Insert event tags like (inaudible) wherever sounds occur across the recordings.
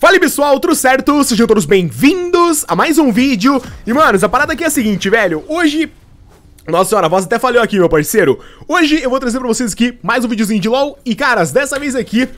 Fala pessoal, tudo certo? Sejam todos bem-vindos a mais um vídeo E manos, a parada aqui é a seguinte, velho Hoje... Nossa senhora, a voz até falhou aqui, meu parceiro Hoje eu vou trazer pra vocês aqui mais um videozinho de LoL E caras, dessa vez aqui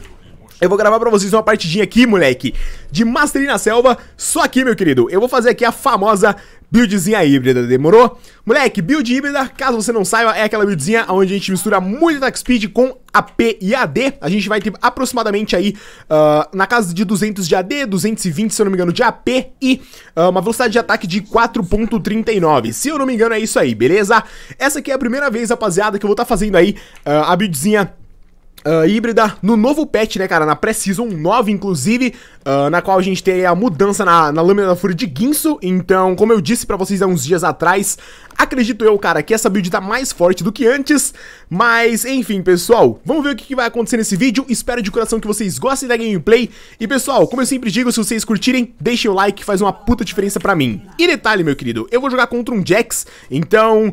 eu vou gravar pra vocês uma partidinha aqui, moleque, de Mastery na Selva, só aqui, meu querido. Eu vou fazer aqui a famosa buildzinha híbrida, demorou? Moleque, build híbrida, caso você não saiba, é aquela buildzinha onde a gente mistura muito attack speed com AP e AD. A gente vai ter aproximadamente aí uh, na casa de 200 de AD, 220, se eu não me engano, de AP e uh, uma velocidade de ataque de 4.39. Se eu não me engano, é isso aí, beleza? Essa aqui é a primeira vez, rapaziada, que eu vou estar tá fazendo aí uh, a buildzinha Uh, híbrida no novo patch, né, cara? Na Precision 9, inclusive, uh, na qual a gente tem a mudança na, na lâmina da fúria de Guinso. Então, como eu disse para vocês há uns dias atrás, acredito eu, cara, que essa build tá mais forte do que antes. Mas, enfim, pessoal, vamos ver o que, que vai acontecer nesse vídeo. Espero de coração que vocês gostem da gameplay. E, pessoal, como eu sempre digo, se vocês curtirem, deixem o like, faz uma puta diferença pra mim. E detalhe, meu querido, eu vou jogar contra um Jax, então...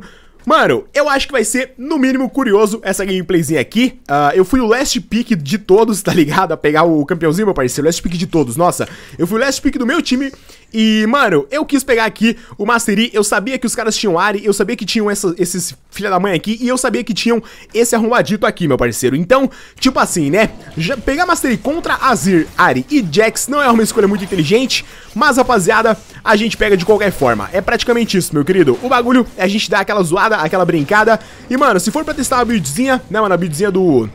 Mano, eu acho que vai ser, no mínimo, curioso essa gameplayzinha aqui. Uh, eu fui o last pick de todos, (laughs) tá ligado? A pegar o campeãozinho, meu parceiro, last pick de todos, nossa. Eu fui o last pick do meu time e, mano, eu quis pegar aqui o Mastery, eu sabia que os caras tinham Ari, eu sabia que tinham essa, esses filha da mãe aqui, e eu sabia que tinham esse arrumadito aqui, meu parceiro. Então, tipo assim, né, já pegar Mastery contra Azir, Ari e Jax não é uma escolha muito inteligente, mas, rapaziada, a gente pega de qualquer forma. É praticamente isso, meu querido. O bagulho é a gente dar aquela zoada, aquela brincada, e, mano, se for pra testar uma buildzinha, né, mano, a buildzinha do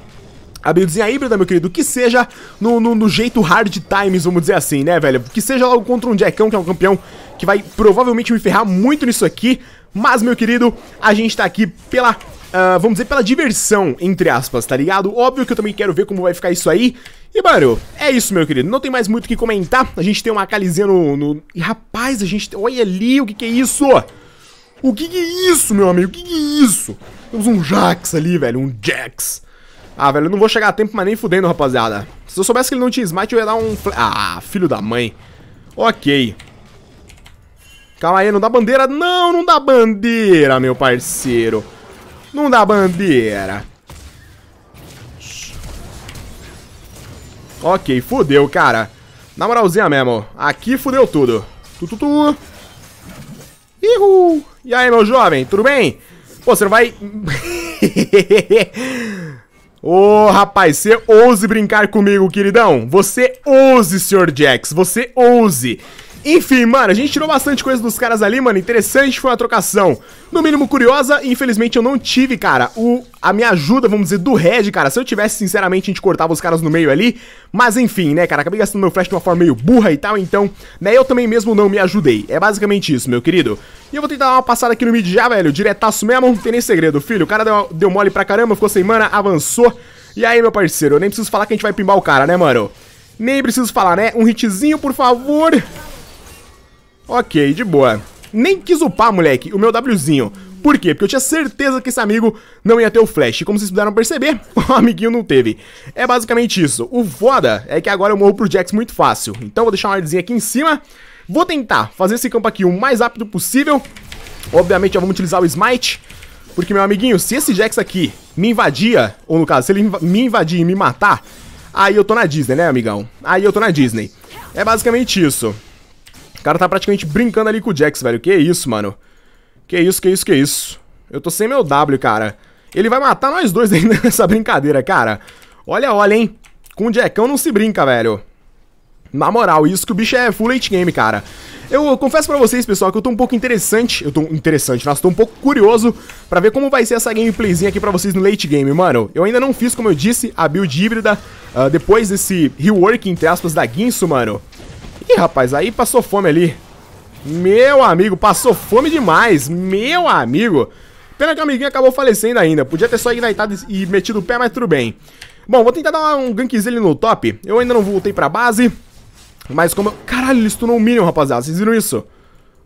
a buildzinha híbrida, meu querido, que seja no, no, no, jeito hard times, vamos dizer assim, né, velho? Que seja logo contra um Jackão, que é um campeão que vai provavelmente me ferrar muito nisso aqui. Mas, meu querido, a gente tá aqui pela, uh, vamos dizer, pela diversão, entre aspas, tá ligado? Óbvio que eu também quero ver como vai ficar isso aí. E, mano, é isso, meu querido. Não tem mais muito o que comentar. A gente tem uma calizinha no... no... E, rapaz, a gente... Olha ali, o que que é isso? O que que é isso, meu amigo? O que que é isso? Temos um Jax ali, velho, um Jax. Ah, velho, eu não vou chegar a tempo, mas nem fudendo, rapaziada. Se eu soubesse que ele não tinha smite, eu ia dar um... Ah, filho da mãe. Ok. Calma aí, não dá bandeira. Não, não dá bandeira, meu parceiro. Não dá bandeira. Ok, fudeu, cara. Na moralzinha mesmo. Aqui fudeu tudo. Tu, tu, tu. Ihu. E aí, meu jovem, tudo bem? Pô, você não vai... (laughs) (laughs) Ô, oh, rapaz, você ouse brincar comigo, queridão? Você ouse, Sr. Jax, você ouse. Enfim, mano, a gente tirou bastante coisa dos caras ali, mano. Interessante, foi uma trocação. No mínimo curiosa, e infelizmente eu não tive, cara, o, a minha ajuda, vamos dizer, do Red, cara. Se eu tivesse, sinceramente, a gente cortava os caras no meio ali. Mas enfim, né, cara, acabei gastando meu flash de uma forma meio burra e tal, então, né, eu também mesmo não me ajudei. É basicamente isso, meu querido. E eu vou tentar dar uma passada aqui no mid já, velho, diretaço mesmo, não tem nem segredo, filho. O cara deu, deu mole pra caramba, ficou sem mana, avançou. E aí, meu parceiro, eu nem preciso falar que a gente vai pimbar o cara, né, mano? Nem preciso falar, né? Um hitzinho, por favor. Ok, de boa. Nem quis upar, moleque, o meu Wzinho. Por quê? Porque eu tinha certeza que esse amigo não ia ter o flash. Como vocês puderam perceber, (laughs) o amiguinho não teve. É basicamente isso. O foda é que agora eu morro pro Jax muito fácil. Então vou deixar uma artezinha aqui em cima. Vou tentar fazer esse campo aqui o mais rápido possível. Obviamente já vamos utilizar o smite. Porque, meu amiguinho, se esse Jax aqui me invadia, ou no caso, se ele me invadir e me matar, aí eu tô na Disney, né, amigão? Aí eu tô na Disney. É basicamente isso. O cara tá praticamente brincando ali com o Jax, velho. Que isso, mano. Que isso, que isso, que isso. Eu tô sem meu W, cara. Ele vai matar nós dois (laughs) ainda nessa brincadeira, cara. Olha, olha, hein. Com o Jackão não se brinca, velho. Na moral, isso que o bicho é full late game, cara. Eu, eu confesso pra vocês, pessoal, que eu tô um pouco interessante. Eu tô interessante, nossa, tô um pouco curioso pra ver como vai ser essa gameplayzinha aqui pra vocês no late game, mano. Eu ainda não fiz, como eu disse, a build híbrida uh, depois desse rework, entre aspas, da Guinso, mano. Ih, rapaz, aí passou fome ali. Meu amigo, passou fome demais. Meu amigo. Pena que o amiguinho acabou falecendo ainda. Podia ter só ignitado e metido o pé, mas tudo bem. Bom, vou tentar dar um gankzinho no top. Eu ainda não voltei pra base. Mas como eu... Caralho, ele stunou o um Minion, rapaziada. Vocês viram isso?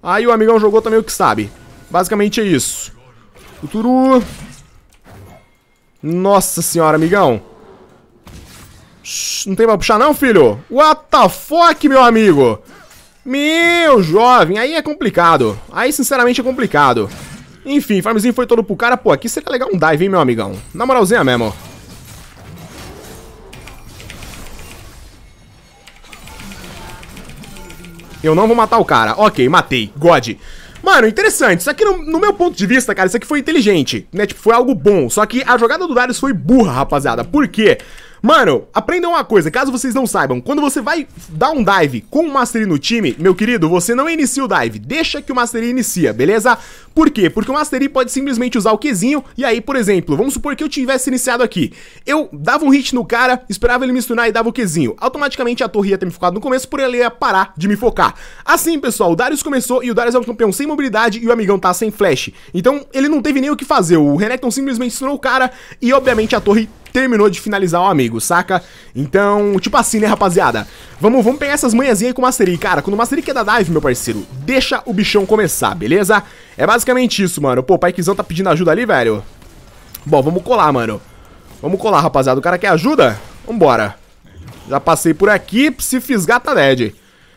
Aí o amigão jogou também o que sabe. Basicamente é isso. turu Nossa senhora, amigão. Não tem pra puxar não, filho? What the fuck, meu amigo? Meu jovem, aí é complicado. Aí, sinceramente, é complicado. Enfim, farmzinho foi todo pro cara. Pô, aqui seria legal um dive, hein, meu amigão? Na moralzinha mesmo. Eu não vou matar o cara. Ok, matei. God. Mano, interessante. Isso aqui, no, no, meu ponto de vista, cara, isso aqui foi inteligente. Né? Tipo, foi algo bom. Só que a jogada do Darius foi burra, rapaziada. Por quê? Mano, aprenda uma coisa, caso vocês não saibam, quando você vai dar um dive com o Mastery no time, meu querido, você não inicia o dive, deixa que o Mastery inicia, beleza? Por quê? Porque o Mastery pode simplesmente usar o Qzinho, e aí, por exemplo, vamos supor que eu tivesse iniciado aqui. Eu dava um hit no cara, esperava ele me stunar e dava o Qzinho. Automaticamente a torre ia ter me focado no começo, por ele ia parar de me focar. Assim, pessoal, o Darius começou e o Darius é um campeão sem mobilidade e o amigão tá sem flash. Então, ele não teve nem o que fazer, o Renekton simplesmente stunou o cara e, obviamente, a torre terminou de finalizar o amigo, saca? Então, tipo assim, né, rapaziada? Vamos, vamos pegar essas manhãzinhas aí com o Mastery, cara. Quando o Mastery quer dar dive, meu parceiro, deixa o bichão começar, beleza? É basicamente isso, mano. Pô, o Paikezão tá pedindo ajuda ali, velho. Bom, vamos colar, mano. Vamos colar, rapaziada. O cara quer ajuda? Vambora. Já passei por aqui, se fisgar tá dead.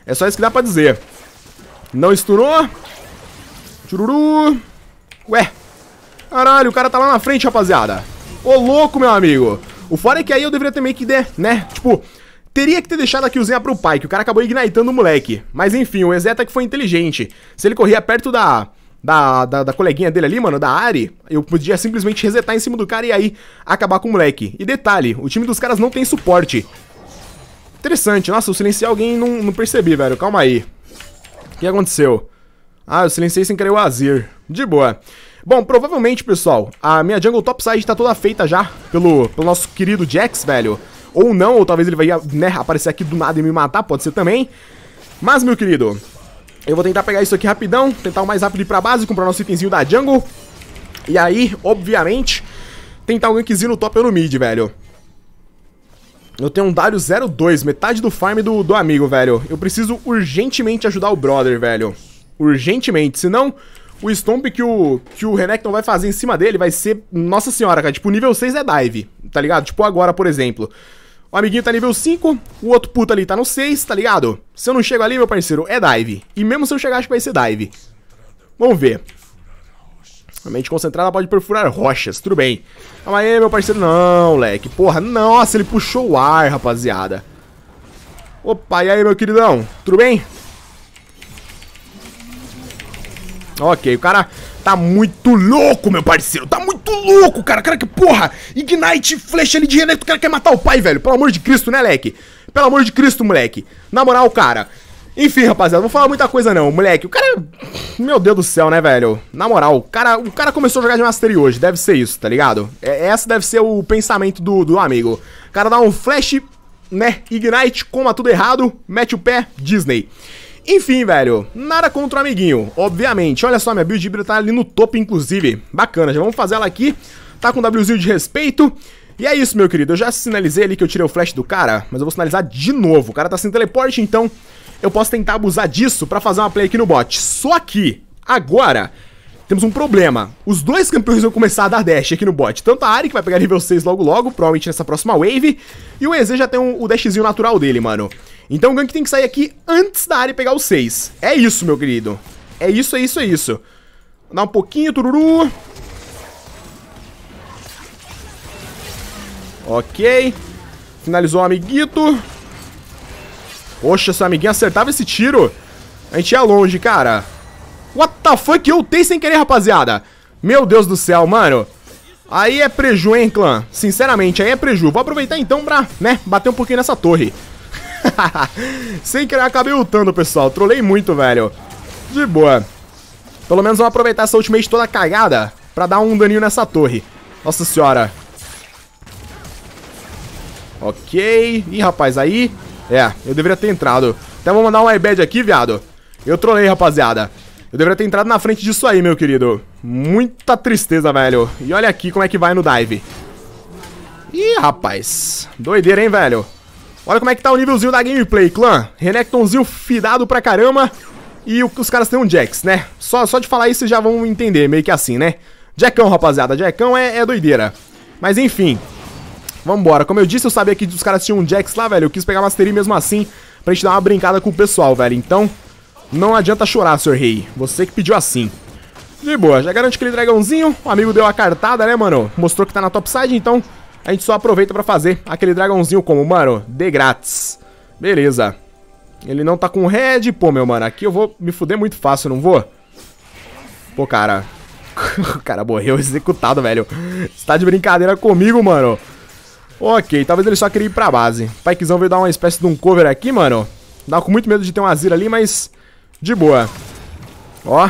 É só isso que dá pra dizer. Não estourou? Chururu. Ué. Caralho, o cara tá lá na frente, rapaziada. Ô, louco, meu amigo. O fora é que aí eu deveria também que der, né? Tipo, Teria que ter deixado a killzinha pro pai, que o cara acabou ignitando o moleque. Mas enfim, o Ezeta que foi inteligente. Se ele corria perto da, da, da, da, coleguinha dele ali, mano, da Ari, eu podia simplesmente resetar em cima do cara e aí acabar com o moleque. E detalhe, o time dos caras não tem suporte. Interessante. Nossa, eu silenciei alguém e não, não percebi, velho. Calma aí. O que aconteceu? Ah, eu silenciei sem querer o Azir. De boa. Bom, provavelmente, pessoal, a minha jungle topside tá toda feita já pelo, pelo nosso querido Jax, velho. Ou não, ou talvez ele vai né, aparecer aqui do nada e me matar, pode ser também. Mas, meu querido, eu vou tentar pegar isso aqui rapidão, tentar o mais rápido ir pra base, comprar nosso itemzinho da jungle. E aí, obviamente, tentar um gankzinho no top ou no mid, velho. Eu tenho um Dario 02, metade do farm do, do amigo, velho. Eu preciso urgentemente ajudar o brother, velho. Urgentemente, senão o stomp que o, que o Renekton vai fazer em cima dele vai ser. Nossa senhora, cara. Tipo, nível 6 é dive, tá ligado? Tipo, agora, por exemplo. O amiguinho tá nível 5, o outro puto ali tá no 6, tá ligado? Se eu não chego ali, meu parceiro, é dive. E mesmo se eu chegar, acho que vai ser dive. Vamos ver. A mente concentrada pode perfurar rochas, tudo bem. Calma aí, meu parceiro. Não, moleque. Porra, nossa, ele puxou o ar, rapaziada. Opa, e aí, meu queridão? Tudo bem? Ok, o cara tá muito louco, meu parceiro. Tá muito louco, cara. Cara, que porra. Ignite, flecha ali de reneto. O cara quer matar o pai, velho. Pelo amor de Cristo, né, leque? Pelo amor de Cristo, moleque. Na moral, cara. Enfim, rapaziada, não vou falar muita coisa não, moleque. O cara. É, meu Deus do céu, né, velho? Na moral, o cara, o cara começou a jogar de Mastery hoje. Deve ser isso, tá ligado? É, essa deve ser o pensamento do, do amigo. O cara dá um flash, né? Ignite, coma tudo errado, mete o pé, Disney. Enfim, velho, nada contra o amiguinho, obviamente. Olha só, minha build híbrida tá ali no topo, inclusive. Bacana, já vamos fazer ela aqui. Tá com um Wzinho de respeito. E é isso, meu querido. Eu já sinalizei ali que eu tirei o flash do cara, mas eu vou sinalizar de novo. O cara tá sem teleporte, então eu posso tentar abusar disso pra fazer uma play aqui no bot. Só que, agora, temos um problema. Os dois campeões vão começar a dar dash aqui no bot. Tanto a Ari, que vai pegar nível 6 logo logo, provavelmente nessa próxima wave, e o EZ já tem um, o dashzinho natural dele, mano. Então o gank tem que sair aqui antes da Ari pegar o 6. É isso, meu querido. É isso, é isso, é isso. Vou dar um pouquinho, tururu. Ok. Finalizou o amiguito. Poxa, se o amiguinho acertava esse tiro, a gente ia longe, cara. What the fuck? Eu ultei sem querer, rapaziada. Meu Deus do céu, mano. Aí é preju, hein, clã? Sinceramente, aí é preju. Vou aproveitar então pra, né, bater um pouquinho nessa torre. (laughs) sem querer, acabei ultando, pessoal. Trolei muito, velho. De boa. Pelo menos vamos aproveitar essa ultimate toda cagada pra dar um daninho nessa torre. Nossa senhora. Ok. Ih, rapaz, aí... É, eu deveria ter entrado. Até vou mandar um iPad aqui, viado. Eu trolei, rapaziada. Eu deveria ter entrado na frente disso aí, meu querido. Muita tristeza, velho. E olha aqui como é que vai no dive. Ih, rapaz. Doideira, hein, velho. Olha como é que tá o nívelzinho da gameplay, clã. Renektonzinho fidado pra caramba. E os caras têm um Jax, né? Só, só de falar isso já vão entender, meio que assim, né? Jackão, rapaziada. Jackão é, é doideira. Mas enfim. Vambora. Como eu disse, eu sabia que os caras tinham um Jax lá, velho. Eu quis pegar a Mastery mesmo assim pra gente dar uma brincada com o pessoal, velho. Então, não adianta chorar, Sr. Rei. Você que pediu assim. De boa, já garante aquele dragãozinho. O amigo deu a cartada, né, mano? Mostrou que tá na topside, então a gente só aproveita pra fazer aquele dragãozinho como, mano, de grátis. Beleza. Ele não tá com red. Pô, meu mano, aqui eu vou me fuder muito fácil, não vou? Pô, cara. (laughs) o cara morreu executado, velho. Você tá de brincadeira comigo, mano. Ok, talvez ele só queria ir pra base. O Pikezão veio dar uma espécie de um cover aqui, mano. Dá com muito medo de ter um Azir ali, mas... De boa. Ó.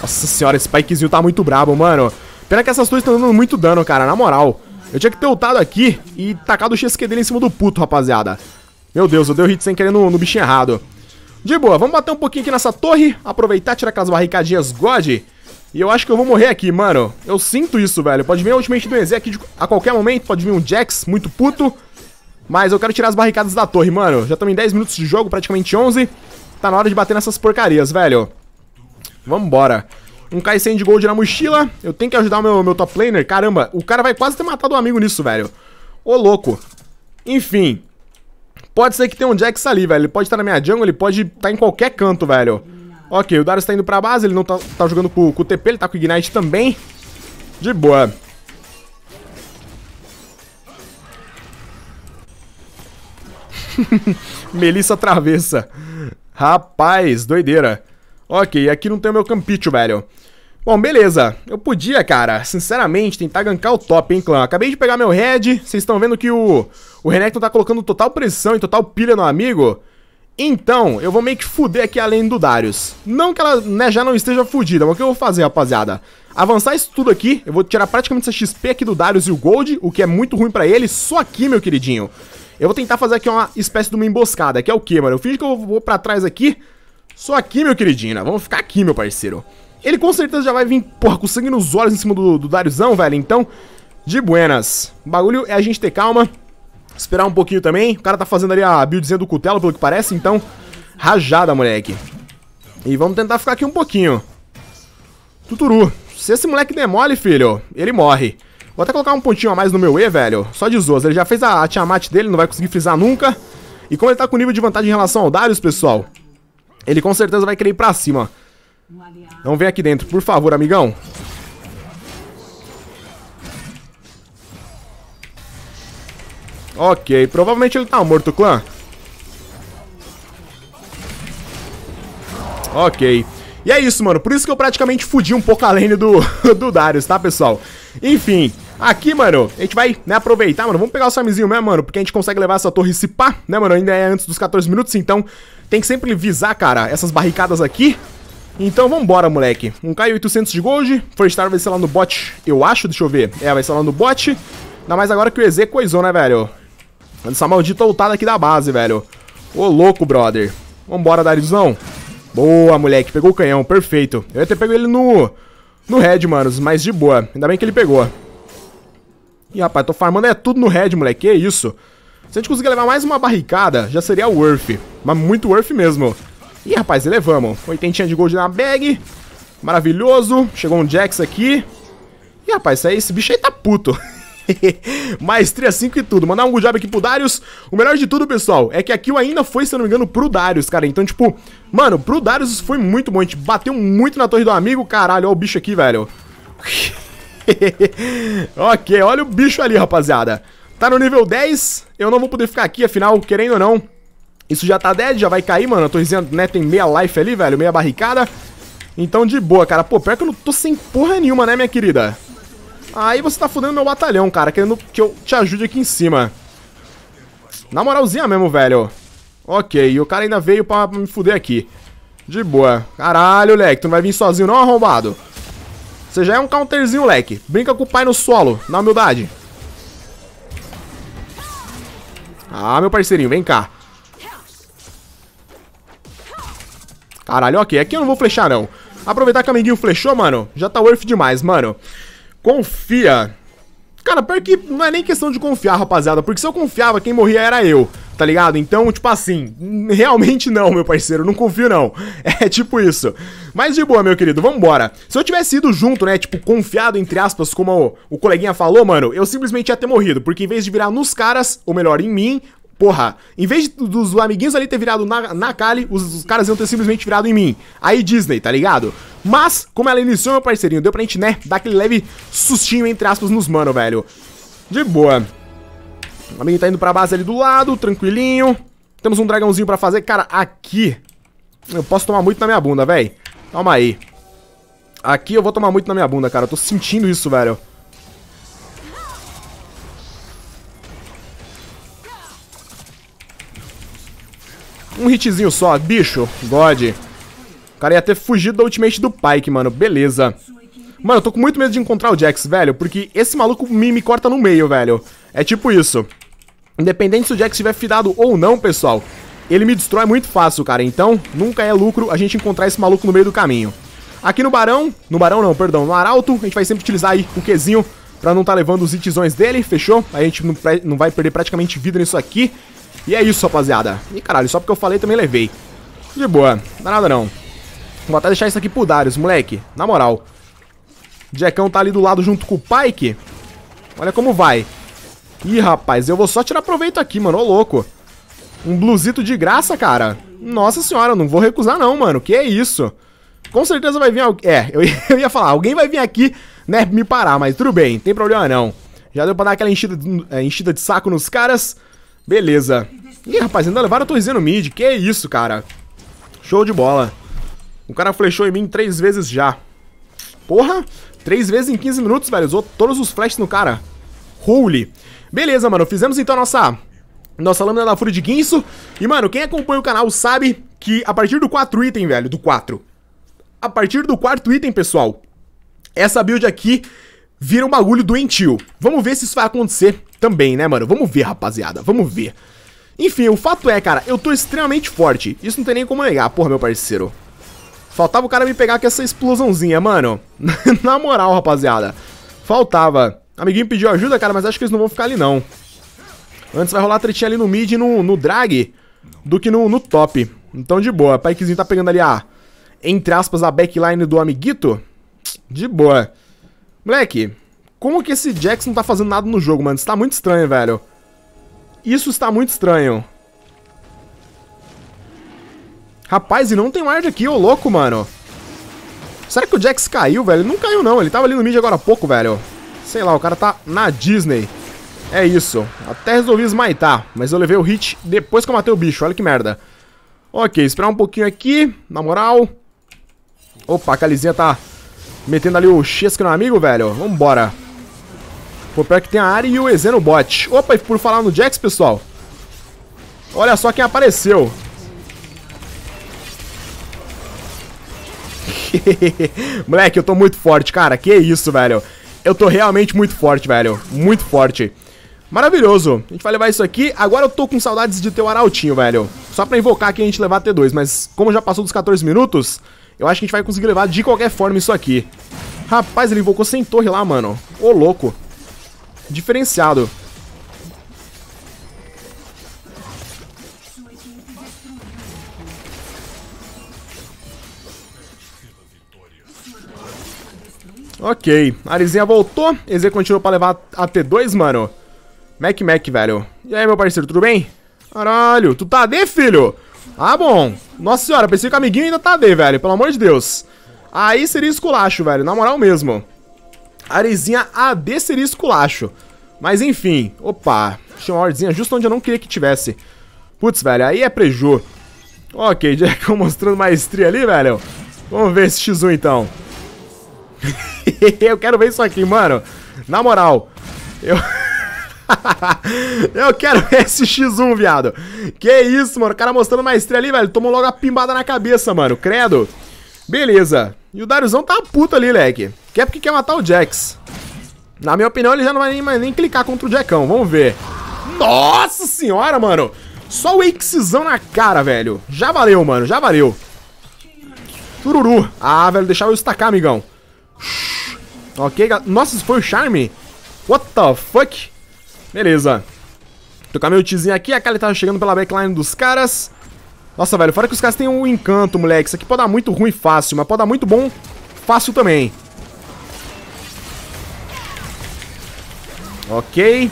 Nossa senhora, esse Spikezinho tá muito brabo, mano. Pena que essas duas estão dando muito dano, cara, na moral. Eu tinha que ter ultado aqui e tacado o XQ dele em cima do puto, rapaziada. Meu Deus, eu dei o hit sem querer no, no bichinho errado. De boa, vamos bater um pouquinho aqui nessa torre, aproveitar, tirar aquelas barricadinhas God. E eu acho que eu vou morrer aqui, mano. Eu sinto isso, velho. Pode vir a ultimate do EZ aqui de, a qualquer momento, pode vir um Jax muito puto. Mas eu quero tirar as barricadas da torre, mano. Já estamos em 10 minutos de jogo, praticamente 11. Tá na hora de bater nessas porcarias, velho. Vambora. Um Kai 100 de gold na mochila. Eu tenho que ajudar o meu, meu top laner. Caramba, o cara vai quase ter matado um amigo nisso, velho. Ô, louco. Enfim. Pode ser que tenha um Jax ali, velho. Ele pode estar na minha jungle, ele pode estar em qualquer canto, velho. Ok, o Darius tá indo pra base, ele não tá, tá jogando com, com o TP, ele tá com o Ignite também. De boa. (laughs) Melissa Travessa. Rapaz, doideira. Ok, aqui não tem o meu campicho, velho. Bom, beleza. Eu podia, cara, sinceramente, tentar gankar o top, hein, clã. Acabei de pegar meu head. Vocês estão vendo que o, o Renekton tá colocando total pressão e total pilha no amigo. Então, eu vou meio que fuder aqui além do Darius. Não que ela né, já não esteja fudida, mas o que eu vou fazer, rapaziada? Avançar isso tudo aqui, eu vou tirar praticamente essa XP aqui do Darius e o Gold, o que é muito ruim pra ele, só aqui, meu queridinho. Eu vou tentar fazer aqui uma espécie de uma emboscada, que é o quê, mano? Eu fico que eu vou pra trás aqui. Só aqui, meu queridinho, né? Vamos ficar aqui, meu parceiro. Ele com certeza já vai vir, porra, com sangue nos olhos em cima do, do velho. Então, de buenas. O bagulho é a gente ter calma, esperar um pouquinho também. O cara tá fazendo ali a buildzinha do cutelo, pelo que parece, então... Rajada, moleque. E vamos tentar ficar aqui um pouquinho. Tuturu. Se esse moleque der mole, filho, ele morre. Vou até colocar um pontinho a mais no meu E, velho. Só de zoas. Ele já fez a, a Tiamat dele, não vai conseguir frisar nunca. E como ele tá com nível de vantagem em relação ao Darius, pessoal, ele com certeza vai querer ir pra cima. Não vem aqui dentro, por favor, amigão. Ok, provavelmente ele tá morto, clã. Ok. E é isso, mano. Por isso que eu praticamente fudi um pouco a lane do, (laughs) do Darius, tá, pessoal? Enfim, Aqui, mano, a gente vai, né, aproveitar, mano. Vamos pegar o Samizinho mesmo, mano, porque a gente consegue levar essa torre e se pá, né, mano? Ainda é antes dos 14 minutos, então tem que sempre visar, cara, essas barricadas aqui. Então vambora, moleque. Um k 800 de gold. First Star vai ser lá no bot, eu acho. Deixa eu ver. É, vai ser lá no bot. Ainda mais agora que o EZ coisou, né, velho? Essa maldita ultada aqui da base, velho. Ô, louco, brother. Vambora, Darizão. Boa, moleque. Pegou o canhão. Perfeito. Eu ia ter pego ele no... No Red, manos. Mas de boa. Ainda bem que ele pegou. Ih, rapaz, tô farmando é tudo no red, moleque. Que isso? Se a gente conseguir levar mais uma barricada, já seria worth. Mas muito worth mesmo. Ih, rapaz, elevamos. Oitentinha de gold na bag. Maravilhoso. Chegou um Jax aqui. Ih, rapaz, esse bicho aí tá puto. (laughs) Maestria 5 e tudo. Mandar um good job aqui pro Darius. O melhor de tudo, pessoal, é que a kill ainda foi, se eu não me engano, pro Darius, cara. Então, tipo, mano, pro Darius foi muito bom. A gente bateu muito na torre do amigo. Caralho, olha o bicho aqui, velho. (laughs) (laughs) ok, olha o bicho ali, rapaziada. Tá no nível 10, eu não vou poder ficar aqui, afinal, querendo ou não, isso já tá dead, já vai cair, mano. Eu tô dizendo, né, tem meia life ali, velho, meia barricada. Então, de boa, cara. Pô, pior que eu não tô sem porra nenhuma, né, minha querida? Aí você tá fudendo meu batalhão, cara, querendo que eu te ajude aqui em cima. Na moralzinha mesmo, velho. Ok, e o cara ainda veio pra me fuder aqui. De boa. Caralho, leque, tu não vai vir sozinho não, arrombado? Você já é um counterzinho, leque. Brinca com o pai no solo, na humildade. Ah, meu parceirinho, vem cá. Caralho, ok. Aqui eu não vou flechar, não. Aproveitar que o amiguinho flechou, mano. Já tá worth demais, mano. Confia. Cara, pior que não é nem questão de confiar, rapaziada. Porque se eu confiava, quem morria era eu tá ligado? Então, tipo assim, realmente não, meu parceiro, não confio não. (laughs) É tipo isso. Mas de boa, meu querido, vambora. Se eu tivesse ido junto, né, tipo, confiado, entre aspas, como o, o coleguinha falou, mano, eu simplesmente ia ter morrido, porque em vez de virar nos caras, ou melhor, em mim, Porra, em vez dos amiguinhos ali ter virado na, na Kali, os, os, caras iam ter simplesmente virado em mim. Aí Disney, tá ligado? Mas, como ela iniciou, meu parceirinho, deu pra gente, né, dar aquele leve sustinho, entre aspas, nos mano, velho. De boa. O amiguinho tá indo pra base ali do lado, tranquilinho. Temos um dragãozinho pra fazer. Cara, aqui eu posso tomar muito na minha bunda, velho. Calma aí. Aqui eu vou tomar muito na minha bunda, cara. Eu tô sentindo isso, velho. Um hitzinho só, bicho. God. O cara ia ter fugido da ultimate do Pike, mano. Beleza. Mano, eu tô com muito medo de encontrar o Jax, velho. Porque esse maluco me, me corta no meio, velho. É tipo isso. Independente se o Jack estiver fidado ou não, pessoal, ele me destrói muito fácil, cara. Então, nunca é lucro a gente encontrar esse maluco no meio do caminho. Aqui no Barão, no Barão não, perdão, no Arauto, a gente vai sempre utilizar aí o Qzinho pra não estar tá levando os itzões dele, fechou? A gente não, não vai perder praticamente vida nisso aqui. E é isso, rapaziada. E caralho, só porque eu falei também levei. De boa, não dá é nada não. Vou até deixar isso aqui pro Darius, moleque. Na moral. Jackão tá ali do lado junto com o Pike. Olha como vai. Ih, rapaz, eu vou só tirar proveito aqui, mano, ô louco. Um blusito de graça, cara. Nossa senhora, eu não vou recusar não, mano, que é isso. Com certeza vai vir alguém... É, (laughs) eu ia, falar, alguém vai vir aqui, né, me parar, mas tudo bem, não tem problema não. Já deu pra dar aquela enchida, é, enchida de saco nos caras. Beleza. Ih, rapaz, ainda levaram a torrezinha no mid, que isso, cara. Show de bola. O cara flechou em mim três vezes já. Porra, três vezes em 15 minutos, velho. Usou todos os flashes no cara. Holy. Beleza, mano, fizemos então nossa nossa lâmina da fúria de guinso. E, mano, quem acompanha o canal sabe que a partir do 4 item, velho, do 4. A partir do quarto item, pessoal, essa build aqui vira um bagulho doentio. Vamos ver se isso vai acontecer também, né, mano? Vamos ver, rapaziada, vamos ver. Enfim, o fato é, cara, eu tô extremamente forte. Isso não tem nem como negar, porra, meu parceiro. Faltava o cara me pegar com essa explosãozinha, mano. (laughs) Na moral, rapaziada. Faltava. Amiguinho pediu ajuda, cara, mas acho que eles não vão ficar ali, não. Antes vai rolar tretinha ali no mid e no, no drag do que no, no top. Então, de boa. Pikezinho tá pegando ali a, entre aspas, a backline do amiguito. De boa. Moleque, como que esse Jax não tá fazendo nada no jogo, mano? Isso tá muito estranho, velho. Isso está muito estranho. Rapaz, e não tem ward aqui, ô louco, mano. Será que o Jax caiu, velho? Ele não caiu, não. Ele tava ali no mid agora há pouco, velho. Sei lá, o cara tá na Disney. É isso. Até resolvi esmaitar, mas eu levei o hit depois que eu matei o bicho. Olha que merda. Ok, esperar um pouquinho aqui, na moral. Opa, a Calizinha tá metendo ali o Chesco no amigo, velho. Vambora. Pô, pior que tem a área e o EZ no bot. Opa, e por falar no Jax, pessoal. Olha só quem apareceu. (laughs) Moleque, eu tô muito forte, cara. Que isso, velho eu tô realmente muito forte, velho. Muito forte. Maravilhoso. A gente vai levar isso aqui. Agora eu tô com saudades de ter o Arautinho, velho. Só pra invocar aqui a gente levar T dois. Mas como já passou dos 14 minutos, eu acho que a gente vai conseguir levar de qualquer forma isso aqui. Rapaz, ele invocou sem torre lá, mano. Ô, louco. Diferenciado. Ok. Arizinha voltou. EZ continuou pra levar a T2, mano. Mac Mac, velho. E aí, meu parceiro, tudo bem? Caralho, tu tá D, filho? Ah, bom. Nossa senhora, pensei que o amiguinho ainda tá D, velho. Pelo amor de Deus. Aí seria esculacho, velho. Na moral mesmo. Arizinha AD seria esculacho. Mas enfim. Opa. Tinha uma ordzinha justo onde eu não queria que tivesse. Putz, velho. Aí é preju. Ok, (laughs) Jackal mostrando maestria ali, velho. Vamos ver esse X1 então. (laughs) eu quero ver isso aqui, mano. Na moral, eu... (laughs) eu quero sx esse X1, viado. Que isso, mano. O cara mostrando maestria ali, velho. Tomou logo a pimbada na cabeça, mano. Credo. Beleza. E o Dariozão tá puto ali, leque. é porque quer matar o Jax. Na minha opinião, ele já não vai nem, nem clicar contra o Jackão. Vamos ver. Nossa senhora, mano. Só o Xzão na cara, velho. Já valeu, mano. Já valeu. Tururu. Ah, velho, deixar eu estacar, amigão. Ok, nossa, isso foi o charme? What the fuck? Beleza. Tocar meu tizinho aqui, a Kali tá chegando pela backline dos caras. Nossa, velho, fora que os caras têm um encanto, moleque. Isso aqui pode dar muito ruim fácil, mas pode dar muito bom fácil também. Ok.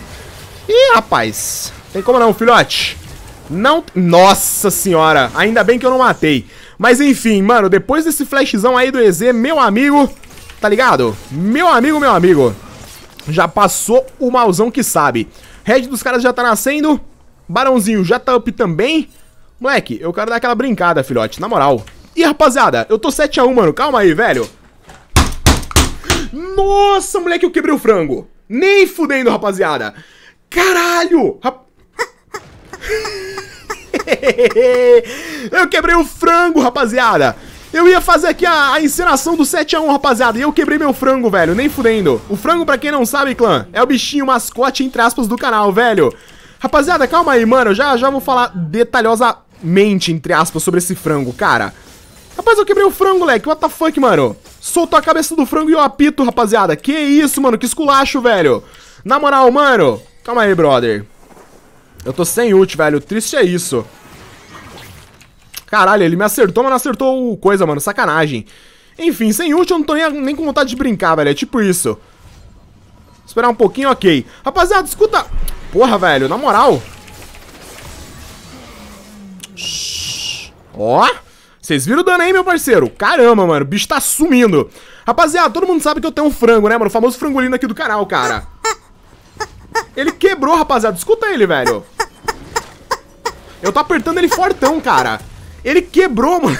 Ih, rapaz. Tem como não, filhote. Não... Nossa senhora. Ainda bem que eu não matei. Mas enfim, mano, depois desse flashzão aí do EZ, meu amigo tá ligado? Meu amigo, meu amigo, já passou o mauzão que sabe. Red dos caras já tá nascendo, Barãozinho já tá up também. Moleque, eu quero dar aquela brincada, filhote, na moral. Ih, rapaziada, eu tô 7x1, mano, calma aí, velho. Nossa, moleque, eu quebrei o frango. Nem fudendo, rapaziada. Caralho! Rap... (laughs) eu quebrei o frango, rapaziada. Eu ia fazer aqui a, a encenação do 7x1, rapaziada, e eu quebrei meu frango, velho, nem fudendo. O frango, pra quem não sabe, clã, é o bichinho mascote, entre aspas, do canal, velho. Rapaziada, calma aí, mano, eu já, já vou falar detalhosamente, entre aspas, sobre esse frango, cara. Rapaz, eu quebrei o frango, moleque, what the fuck, mano? Soltou a cabeça do frango e eu apito, rapaziada. Que isso, mano, que esculacho, velho. Na moral, mano, calma aí, brother. Eu tô sem ult, velho, o triste é isso. Caralho, ele me acertou, mas não acertou o coisa, mano. Sacanagem. Enfim, sem ult eu não tô nem, nem com vontade de brincar, velho. É tipo isso. Esperar um pouquinho, ok. Rapaziada, escuta... Porra, velho, na moral... Ó... Vocês viram o dano aí, meu parceiro? Caramba, mano, o bicho tá sumindo. Rapaziada, todo mundo sabe que eu tenho um frango, né, mano? O famoso frangolino aqui do canal, cara. Ele quebrou, rapaziada. Escuta ele, velho. Eu tô apertando ele fortão, cara. Ele quebrou, (laughs) mano.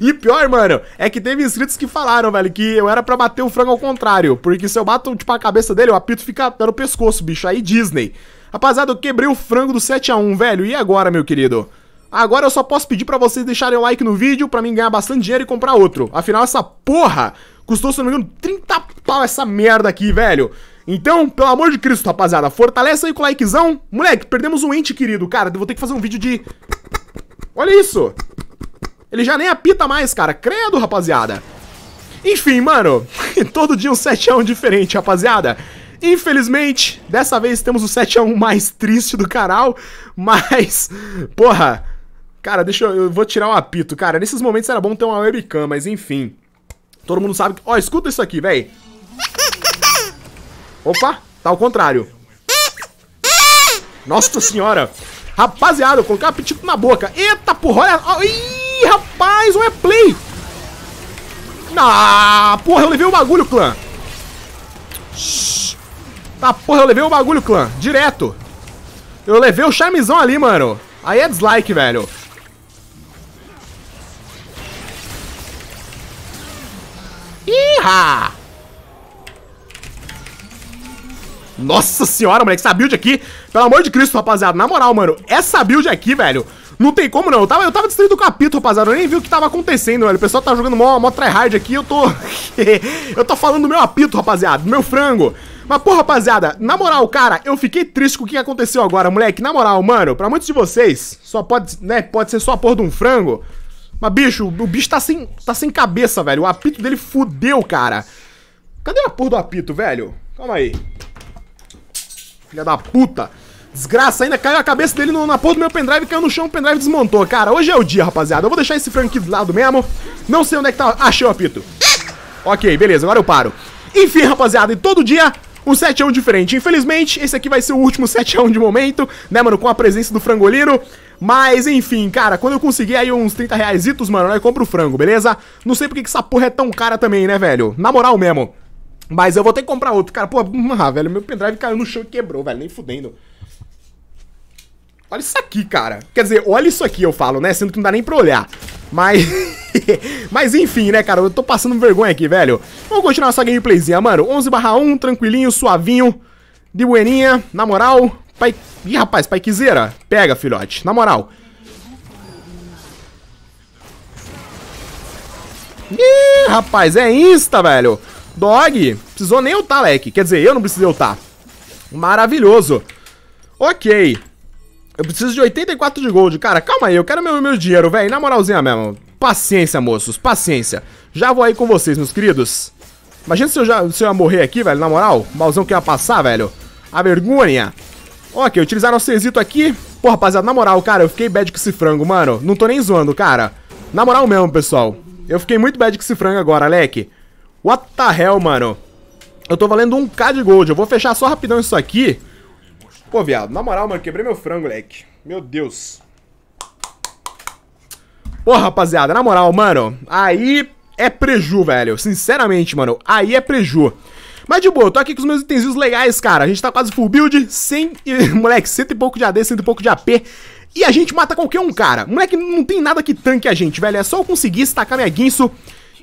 e pior, mano, é que teve inscritos que falaram, velho, que eu era pra bater o frango ao contrário. Porque se eu bato, tipo, a cabeça dele, o apito fica no pescoço, bicho. Aí Disney. Rapaziada, eu quebrei o frango do 7x1, velho. E agora, meu querido? Agora eu só posso pedir pra vocês deixarem o like no vídeo pra mim ganhar bastante dinheiro e comprar outro. Afinal, essa porra custou, se não me engano, 30 pau essa merda aqui, velho. Então, pelo amor de Cristo, rapaziada, fortalece aí com o likezão. Moleque, perdemos um ente querido, cara. Eu vou ter que fazer um vídeo de Olha isso! Ele já nem apita mais, cara. Credo, rapaziada. Enfim, mano. (laughs) Todo dia um 7x1 diferente, rapaziada. Infelizmente, dessa vez temos o 7x1 mais triste do canal. (laughs) Mas, porra... Cara, deixa eu... Eu vou tirar o apito, cara. Nesses momentos era bom ter uma webcam, mas enfim. Todo mundo sabe que... Ó, escuta isso aqui, véi. Opa, tá ao contrário. Nossa senhora. Rapaziada, eu colocar apetite na boca. Eita, porra, olha... Ih, rapaz, é play. Ah, porra, eu levei o bagulho, clã. Tá, ah, porra, eu levei o bagulho, clã. Direto. Eu levei o charmezão ali, mano. Aí é dislike, velho. Iha! Nossa senhora, moleque, essa build aqui pelo amor de Cristo, rapaziada. Na moral, mano, essa build aqui, velho, não tem como não. Eu tava, eu tava distraído o capítulo, rapaziada. Eu nem vi o que tava acontecendo, velho. O pessoal tá jogando mó, mó tryhard aqui. Eu tô. (laughs) eu tô falando do meu apito, rapaziada. Do meu frango. Mas, pô, rapaziada, na moral, cara, eu fiquei triste com o que aconteceu agora, moleque. Na moral, mano, pra muitos de vocês, só pode, né, pode ser só a porra de um frango. Mas, bicho, o bicho tá sem, tá sem cabeça, velho. O apito dele fudeu, cara. Cadê a porra do apito, velho? Calma aí. Filha da puta. Desgraça, ainda caiu a cabeça dele no, na porra do meu pendrive, caiu no chão, o pendrive desmontou. Cara, hoje é o dia, rapaziada. Eu vou deixar esse frango do lado mesmo. Não sei onde é que tá. Achei o apito. Ok, beleza, agora eu paro. Enfim, rapaziada, e todo dia um 7x1 diferente. Infelizmente, esse aqui vai ser o último 7x1 (laughs) de momento, né, mano, com a presença do frangolino. Mas, enfim, cara, quando eu conseguir aí uns 30 reais, mano, eu compro o frango, beleza? Não sei porque que essa porra é tão cara também, né, velho? Na moral mesmo. Mas eu vou ter que comprar outro, cara. Pô, ah, velho, meu pendrive caiu no chão e quebrou, velho, nem fudendo. Olha isso aqui, cara. Quer dizer, olha isso aqui, eu falo, né? Sendo que não dá nem pra olhar. Mas... (laughs) Mas enfim, né, cara? Eu tô passando vergonha aqui, velho. Vamos continuar essa gameplayzinha, mano. 11 1, tranquilinho, suavinho. De bueninha, na moral. Pai... Ih, rapaz, paiquezeira. Pega, filhote. Na moral. Ih, rapaz, é insta, velho. Dog, precisou nem tá, leque. Quer dizer, eu não precisei tá. Maravilhoso. Ok. Eu preciso de 84 de gold. Cara, calma aí, eu quero meu, meu dinheiro, velho. Na moralzinha mesmo. Paciência, moços, paciência. Já vou aí com vocês, meus queridos. Imagina se eu, já, se eu ia morrer aqui, velho, na moral. O malzão que ia passar, velho. A vergonha. Ok, utilizaram nosso exito aqui. Pô, rapaziada, na moral, cara, eu fiquei bad com esse frango, mano. Não tô nem zoando, cara. Na moral mesmo, pessoal. Eu fiquei muito bad com esse frango agora, leque. What the hell, mano? Eu tô valendo 1k de gold. Eu vou fechar só rapidão isso aqui. Pô, viado, na moral, mano, quebrei meu frango, moleque. Meu Deus. Pô, rapaziada, na moral, mano, aí é preju, velho. Sinceramente, mano, aí é preju. Mas de boa, tô aqui com os meus itenzinhos legais, cara. A gente tá quase full build, 100, (laughs) moleque, cento e pouco de AD, cento e pouco de AP. E a gente mata qualquer um, cara. Moleque, não tem nada que tanque a gente, velho. É só eu conseguir estacar minha guinso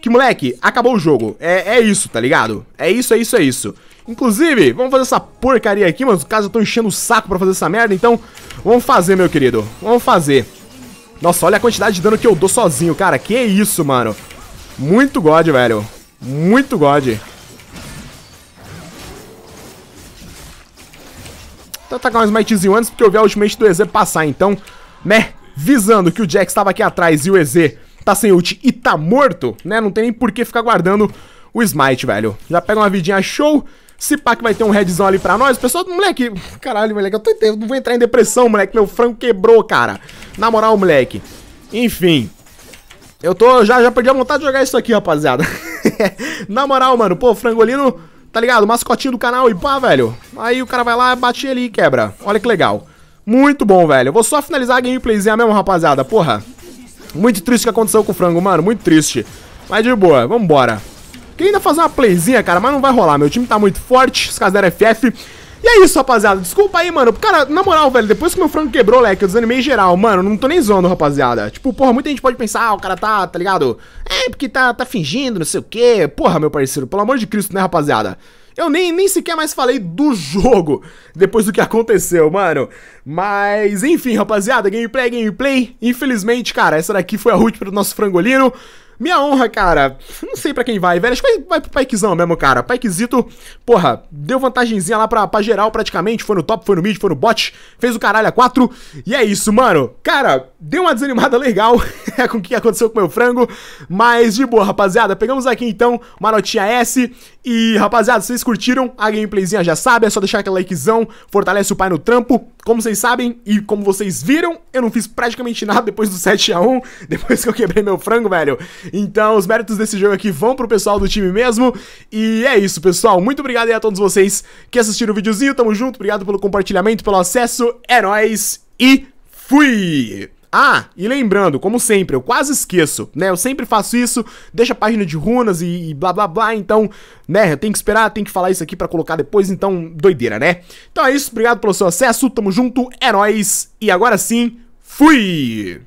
que, moleque, acabou o jogo. É, é isso, tá ligado? É isso, é isso, é isso. Inclusive, vamos fazer essa porcaria aqui, mano. Caso eu tô enchendo o saco pra fazer essa merda, então vamos fazer, meu querido. Vamos fazer. Nossa, olha a quantidade de dano que eu dou sozinho, cara. Que isso, mano. Muito God, velho. Muito God. Vou então atacar tá um smitezinho antes, porque eu vi a ultimate do EZ passar, então, né? Visando que o Jax estava aqui atrás e o EZ tá sem ult e tá morto, né? Não tem nem por que ficar guardando o smite, velho. Já pega uma vidinha show. Se pá que vai ter um redzão ali pra nós. Pessoal, moleque, caralho, moleque, eu, tô, eu não vou entrar em depressão, moleque. Meu frango quebrou, cara. Na moral, moleque. Enfim. Eu tô, já, já perdi a vontade de jogar isso aqui, rapaziada. (laughs) Na moral, mano, pô, frangolino, tá ligado? Mascotinho do canal e pá, velho. Aí o cara vai lá, bate ele e quebra. Olha que legal. Muito bom, velho. Eu vou só finalizar a gameplayzinha mesmo, rapaziada, porra. Muito triste o que aconteceu com o frango, mano. Muito triste. Mas de boa, vambora. Queria ainda fazer uma playzinha, cara, mas não vai rolar. Meu time tá muito forte, os caras deram FF. E é isso, rapaziada. Desculpa aí, mano. Cara, na moral, velho, depois que meu frango quebrou, leque, eu desanimei geral. Mano, não tô nem zoando, rapaziada. Tipo, porra, muita gente pode pensar, ah, o cara tá, tá ligado? É, porque tá, tá fingindo, não sei o quê. Porra, meu parceiro, pelo amor de Cristo, né, rapaziada? Eu nem, nem sequer mais falei do jogo depois do que aconteceu, mano. Mas, enfim, rapaziada, gameplay, gameplay. Infelizmente, cara, essa daqui foi a última do nosso frangolino. Minha honra, cara. Não sei para quem vai, velho. Acho que vai, pro Paikzão mesmo, cara. Paikzito, porra, deu vantagenzinha lá pra, pra geral praticamente. Foi no top, foi no mid, foi no bot. Fez o caralho a 4. E é isso, mano. Cara, deu uma desanimada legal (laughs) com o que aconteceu com o meu frango. Mas de boa, rapaziada. Pegamos aqui então uma notinha S. E, rapaziada, vocês curtiram a gameplayzinha, já sabe. É só deixar aquele likezão. Fortalece o pai no trampo. Como vocês sabem e como vocês viram, eu não fiz praticamente nada depois do 7x1. Depois que eu quebrei meu frango, velho. Então, os méritos desse jogo aqui vão pro pessoal do time mesmo. E é isso, pessoal. Muito obrigado aí a todos vocês que assistiram o videozinho. Tamo junto, obrigado pelo compartilhamento, pelo acesso. É nóis e fui! Ah, e lembrando, como sempre, eu quase esqueço, né? Eu sempre faço isso, deixo a página de runas e, e blá blá blá, então, né? Eu tenho que esperar, tenho que falar isso aqui para colocar depois, então, doideira, né? Então é isso, obrigado pelo seu acesso, tamo junto, heróis é e agora sim, fui!